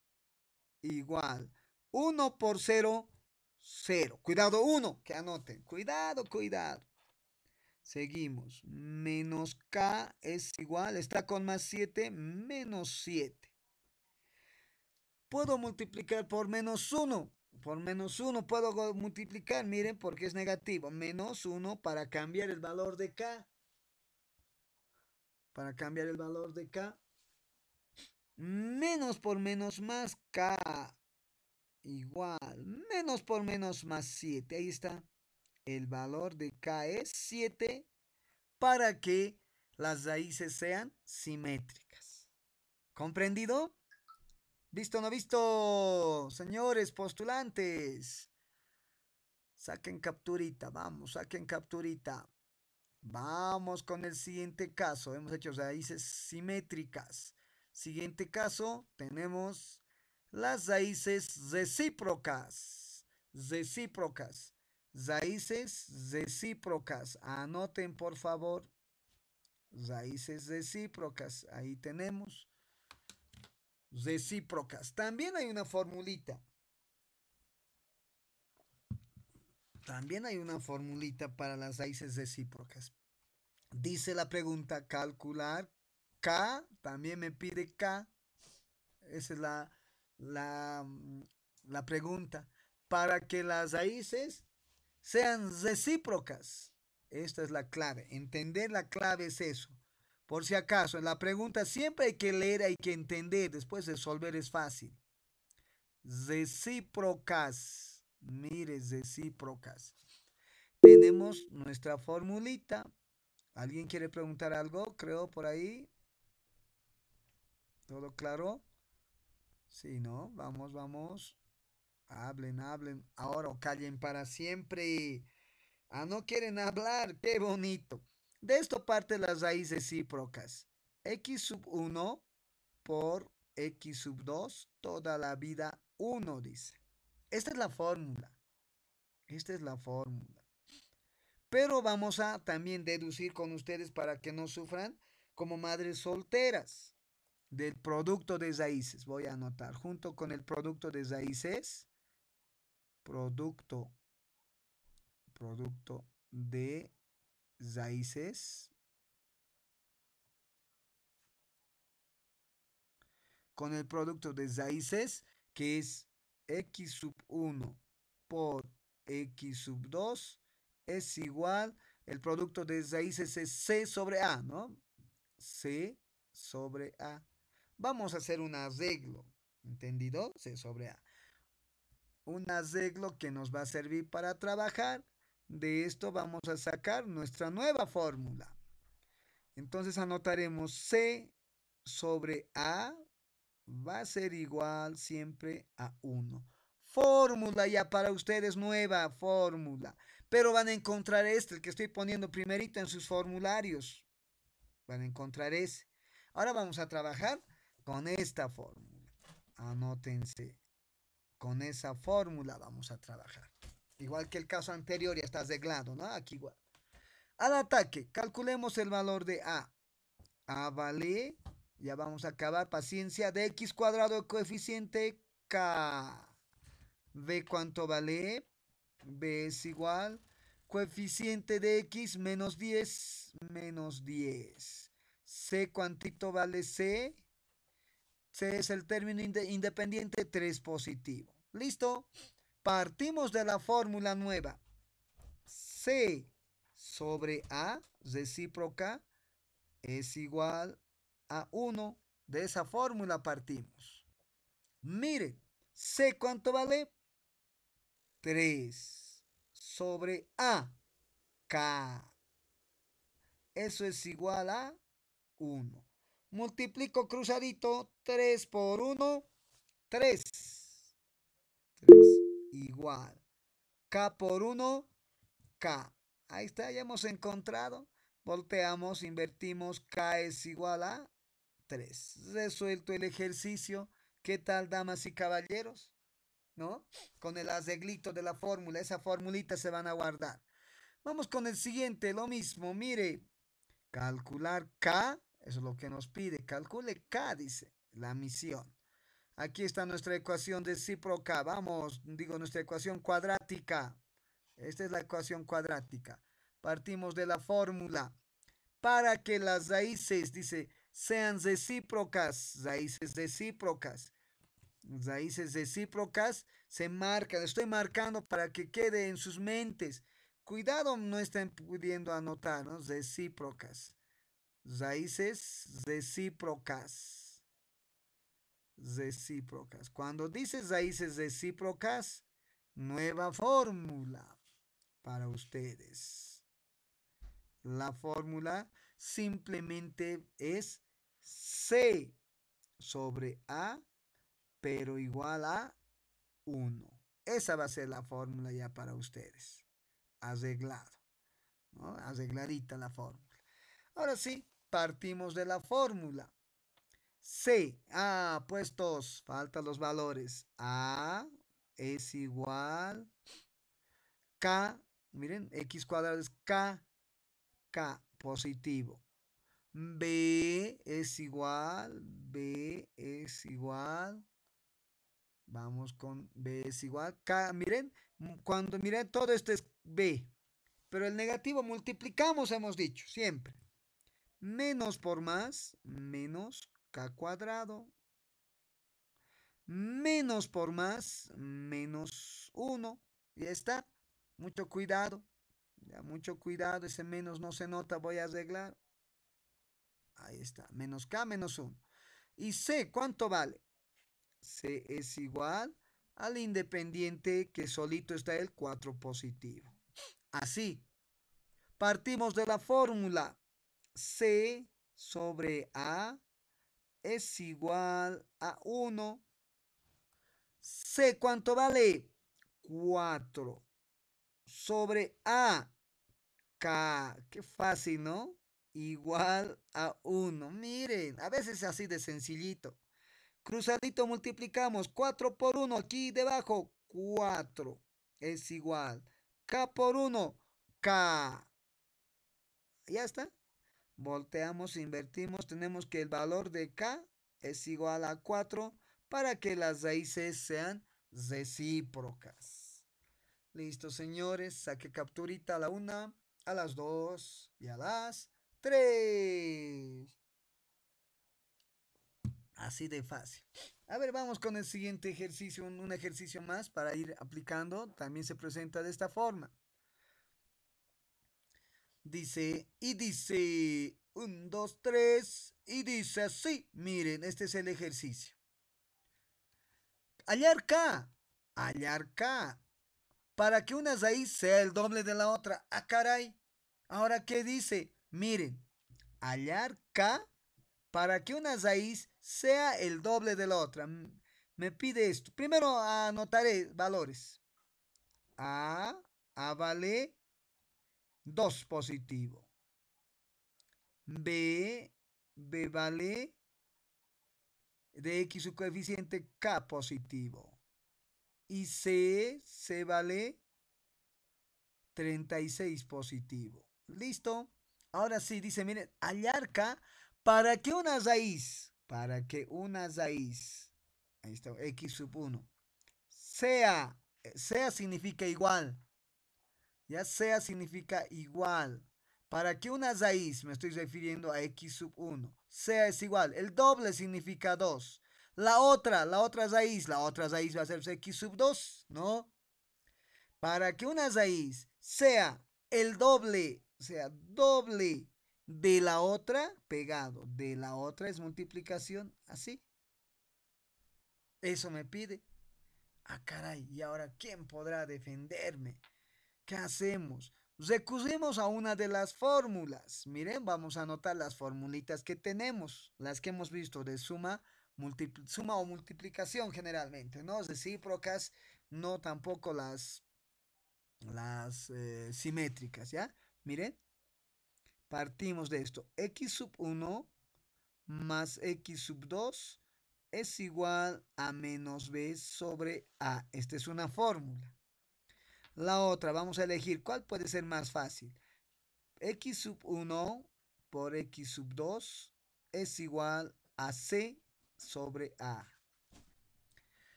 Speaker 1: Igual. 1 por 0, 0. Cuidado 1, que anoten. Cuidado, cuidado. Seguimos. Menos K es igual, está con más 7, menos 7. Puedo multiplicar por menos 1. Por menos 1 puedo multiplicar, miren, porque es negativo. Menos 1 para cambiar el valor de K. Para cambiar el valor de K. Menos por menos más K. Igual. Menos por menos más 7. Ahí está el valor de K es 7 para que las raíces sean simétricas. ¿Comprendido? ¿Visto o no visto, señores postulantes? Saquen capturita, vamos, saquen capturita. Vamos con el siguiente caso. Hemos hecho raíces simétricas. Siguiente caso, tenemos las raíces recíprocas. Recíprocas raíces recíprocas. Anoten por favor. Raíces recíprocas. Ahí tenemos. Recíprocas. También hay una formulita. También hay una formulita para las raíces recíprocas. Dice la pregunta calcular K. También me pide K. Esa es la, la, la pregunta. Para que las raíces sean recíprocas. Esta es la clave. Entender la clave es eso. Por si acaso, en la pregunta siempre hay que leer, hay que entender. Después resolver es fácil. Recíprocas. Mire, recíprocas. Tenemos nuestra formulita. ¿Alguien quiere preguntar algo? Creo por ahí. ¿Todo claro? Sí, ¿no? Vamos, vamos. Hablen, hablen ahora o callen para siempre. Ah, no quieren hablar, qué bonito. De esto parte las raíces cíprocas. X sub 1 por X sub 2, toda la vida 1, dice. Esta es la fórmula. Esta es la fórmula. Pero vamos a también deducir con ustedes para que no sufran como madres solteras del producto de raíces. Voy a anotar junto con el producto de raíces producto, producto de raíces con el producto de raíces que es x sub 1 por x sub 2 es igual el producto de raíces es c sobre a, ¿no? c sobre a. Vamos a hacer un arreglo, ¿entendido? c sobre a un arreglo que nos va a servir para trabajar. De esto vamos a sacar nuestra nueva fórmula. Entonces anotaremos C sobre A va a ser igual siempre a 1. Fórmula ya para ustedes, nueva fórmula. Pero van a encontrar este, el que estoy poniendo primerito en sus formularios. Van a encontrar ese. Ahora vamos a trabajar con esta fórmula. Anótense con esa fórmula vamos a trabajar. Igual que el caso anterior ya está arreglado, ¿no? Aquí igual. Al ataque, calculemos el valor de A. A vale, ya vamos a acabar, paciencia, de X cuadrado coeficiente K. B cuánto vale, B es igual, coeficiente de X menos 10, menos 10. C ¿cuántito vale C, C es el término independiente 3 positivo. ¿Listo? Partimos de la fórmula nueva. C sobre A recíproca es igual a 1. De esa fórmula partimos. Mire, C cuánto vale? 3 sobre A. K. Eso es igual a 1 multiplico cruzadito 3 por 1, 3. 3 igual. K por 1, K. Ahí está, ya hemos encontrado. Volteamos, invertimos, K es igual a 3. Resuelto el ejercicio. ¿Qué tal, damas y caballeros? ¿No? Con el arreglito de la fórmula, esa formulita se van a guardar. Vamos con el siguiente, lo mismo, mire. Calcular K eso es lo que nos pide. Calcule K, dice, la misión. Aquí está nuestra ecuación recíproca. Vamos, digo, nuestra ecuación cuadrática. Esta es la ecuación cuadrática. Partimos de la fórmula. Para que las raíces, dice, sean recíprocas, raíces recíprocas. Raíces recíprocas se marcan, estoy marcando para que quede en sus mentes. Cuidado, no estén pudiendo anotar, ¿no? Recíprocas raíces recíprocas. Recíprocas. Cuando dices raíces recíprocas, nueva fórmula para ustedes. La fórmula simplemente es C sobre A, pero igual a 1. Esa va a ser la fórmula ya para ustedes. Arreglado. ¿no? Arregladita la fórmula. Ahora sí, partimos de la fórmula. C. a ah, puestos. Faltan los valores. A es igual. K. Miren, x cuadrado es K. K positivo. B es igual. B es igual. Vamos con B es igual. K, miren, cuando miren todo esto es B. Pero el negativo multiplicamos, hemos dicho, siempre. Menos por más, menos k cuadrado. Menos por más, menos 1. Ya está. Mucho cuidado. Ya, mucho cuidado. Ese menos no se nota. Voy a arreglar. Ahí está. Menos k menos 1. ¿Y c cuánto vale? c es igual al independiente que solito está el 4 positivo. Así. Partimos de la fórmula. C sobre A es igual a 1. C, ¿cuánto vale? 4 sobre A. K, qué fácil, ¿no? Igual a 1. Miren, a veces es así de sencillito. Cruzadito multiplicamos 4 por 1 aquí debajo. 4 es igual. K por 1. K. Ya está. Volteamos, e invertimos, tenemos que el valor de K es igual a 4 para que las raíces sean recíprocas. Listo, señores, saque capturita a la 1, a las 2 y a las 3. Así de fácil. A ver, vamos con el siguiente ejercicio, un, un, ejercicio más para ir aplicando. También se presenta de esta forma. Dice, y dice, un, dos, tres, y dice así. Miren, este es el ejercicio. Hallar K, hallar K. Para que una raíz sea el doble de la otra. Ah, caray. Ahora, ¿qué dice? Miren, hallar K para que una raíz sea el doble de la otra. Me pide esto. Primero anotaré valores. A, A vale 2 positivo. B, B vale de X su coeficiente K positivo. Y C, C vale 36 positivo. ¿Listo? Ahora sí, dice, miren, hallar K para que una raíz, para que una raíz, ahí está, X sub 1, sea, sea significa igual ya sea significa igual. Para que una raíz, me estoy refiriendo a x sub 1, sea es igual, el doble significa 2. La otra, la otra raíz, la otra raíz va a ser x sub 2, ¿no? Para que una raíz sea el doble, o sea doble de la otra, pegado, de la otra es multiplicación, así. Eso me pide. Ah, caray, ¿y ahora quién podrá defenderme? ¿Qué hacemos? Recurrimos a una de las fórmulas. Miren, vamos a anotar las formulitas que tenemos, las que hemos visto de suma, suma o multiplicación generalmente, ¿no? Recíprocas, no tampoco las, las eh, simétricas, ¿ya? Miren, partimos de esto. x sub 1 más x sub 2 es igual a menos b sobre a. Esta es una fórmula. La otra, vamos a elegir cuál puede ser más fácil. X sub 1 por X sub 2 es igual a C sobre A.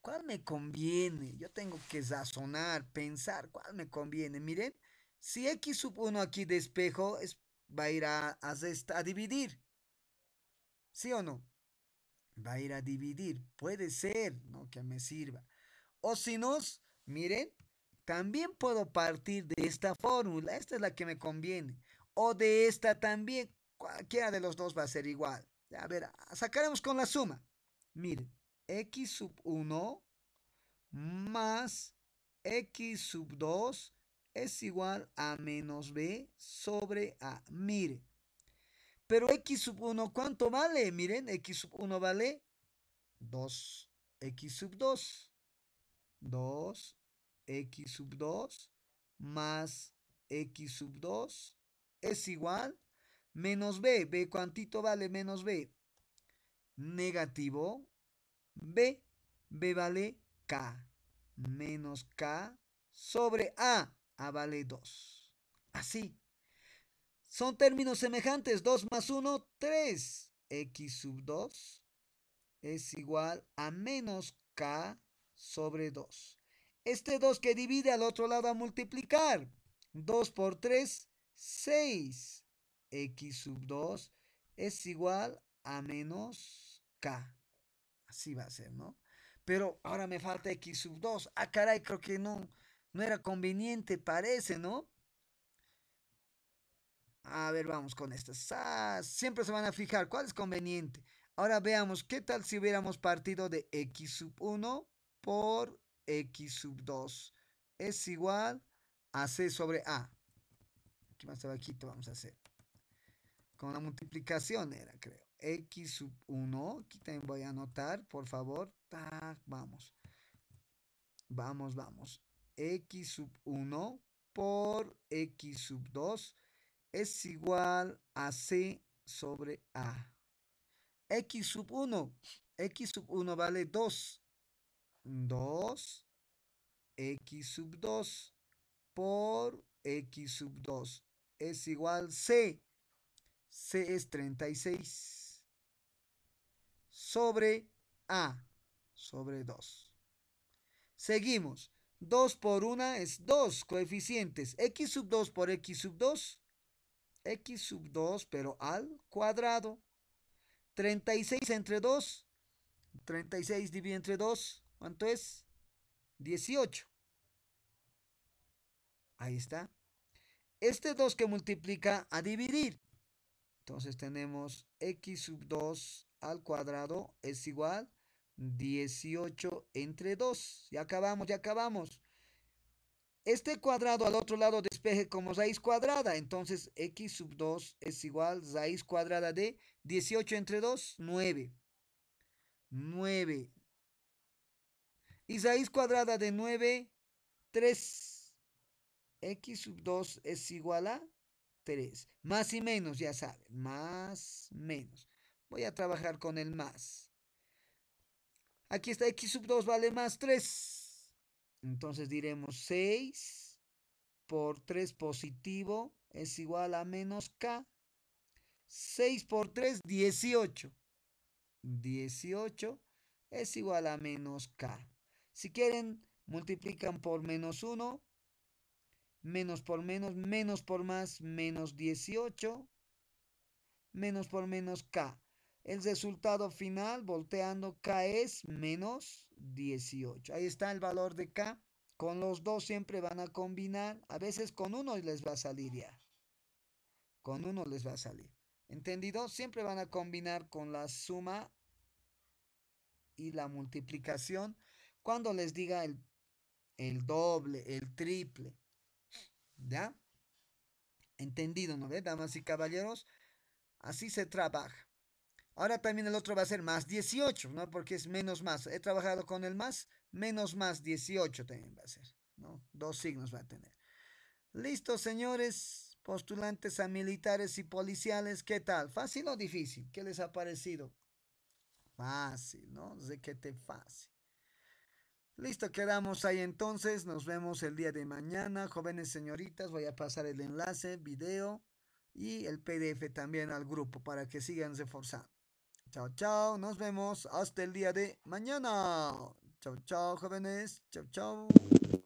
Speaker 1: ¿Cuál me conviene? Yo tengo que sazonar, pensar cuál me conviene. Miren, si X sub 1 aquí despejo, es, va a ir a, a, a dividir. ¿Sí o no? va a ir a dividir. Puede ser, ¿no? Que me sirva. O si no, miren, también puedo partir de esta fórmula, esta es la que me conviene, o de esta también, cualquiera de los dos va a ser igual. A ver, sacaremos con la suma. Mire, x sub 1 más x sub 2 es igual a menos b sobre a. Mire, pero x sub 1, ¿cuánto vale? Miren, x sub 1 vale 2. x sub 2. 2 x sub 2 más x sub 2 es igual menos b. ¿B cuantito vale menos b? Negativo b. b vale k. Menos k sobre a. A vale 2. Así. Son términos semejantes. 2 más 1, 3. x sub 2 es igual a menos k sobre 2. Este 2 que divide al otro lado a multiplicar. 2 por 3, 6. X sub 2 es igual a menos K. Así va a ser, ¿no? Pero ahora me falta X sub 2. Ah, caray, creo que no, no era conveniente, parece, ¿no? A ver, vamos con estas. Ah, siempre se van a fijar cuál es conveniente. Ahora veamos qué tal si hubiéramos partido de X sub 1 por x sub 2 es igual a c sobre a. Aquí más abajito vamos a hacer. Con la multiplicación era, creo. x sub 1, aquí también voy a anotar, por favor. Tac, vamos. Vamos, vamos. x sub 1 por x sub 2 es igual a c sobre a. x sub 1, x sub 1 vale 2 2 x sub 2 por x sub 2 es igual c. c es 36 sobre a sobre 2. Seguimos. 2 por 1 es 2 coeficientes. x sub 2 por x sub 2. x sub 2 pero al cuadrado. 36 entre 2. 36 dividido entre 2. ¿Cuánto es? 18. Ahí está. Este 2 que multiplica a dividir. Entonces tenemos x sub 2 al cuadrado es igual 18 entre 2. Ya acabamos, ya acabamos. Este cuadrado al otro lado despeje como raíz cuadrada. Entonces x sub 2 es igual raíz cuadrada de 18 entre 2, 9. 9 y cuadrada de 9, 3x sub 2 es igual a 3. Más y menos, ya saben. Más, menos. Voy a trabajar con el más. Aquí está x sub 2 vale más 3. Entonces diremos 6 por 3 positivo es igual a menos k. 6 por 3, 18. 18 es igual a menos k. Si quieren, multiplican por menos 1, menos por menos, menos por más, menos 18, menos por menos K. El resultado final, volteando K es menos 18. Ahí está el valor de K. Con los dos siempre van a combinar. A veces con uno les va a salir ya. Con uno les va a salir. ¿Entendido? Siempre van a combinar con la suma y la multiplicación cuando les diga el, doble, el triple. ¿Ya? Entendido, ¿no ve, damas y caballeros? Así se trabaja. Ahora también el otro va a ser más 18, ¿no? Porque es menos más. He trabajado con el más, menos más 18 también va a ser, ¿no? Dos signos va a tener. Listo, señores, postulantes a militares y policiales, ¿qué tal? ¿Fácil o difícil? ¿Qué les ha parecido? Fácil, ¿no? De que te fácil. Listo, quedamos ahí entonces. Nos vemos el día de mañana. Jóvenes señoritas, voy a pasar el enlace, video y el PDF también al grupo para que sigan reforzando. Chao, chao. Nos vemos hasta el día de mañana. Chao, chao, jóvenes. Chao, chao.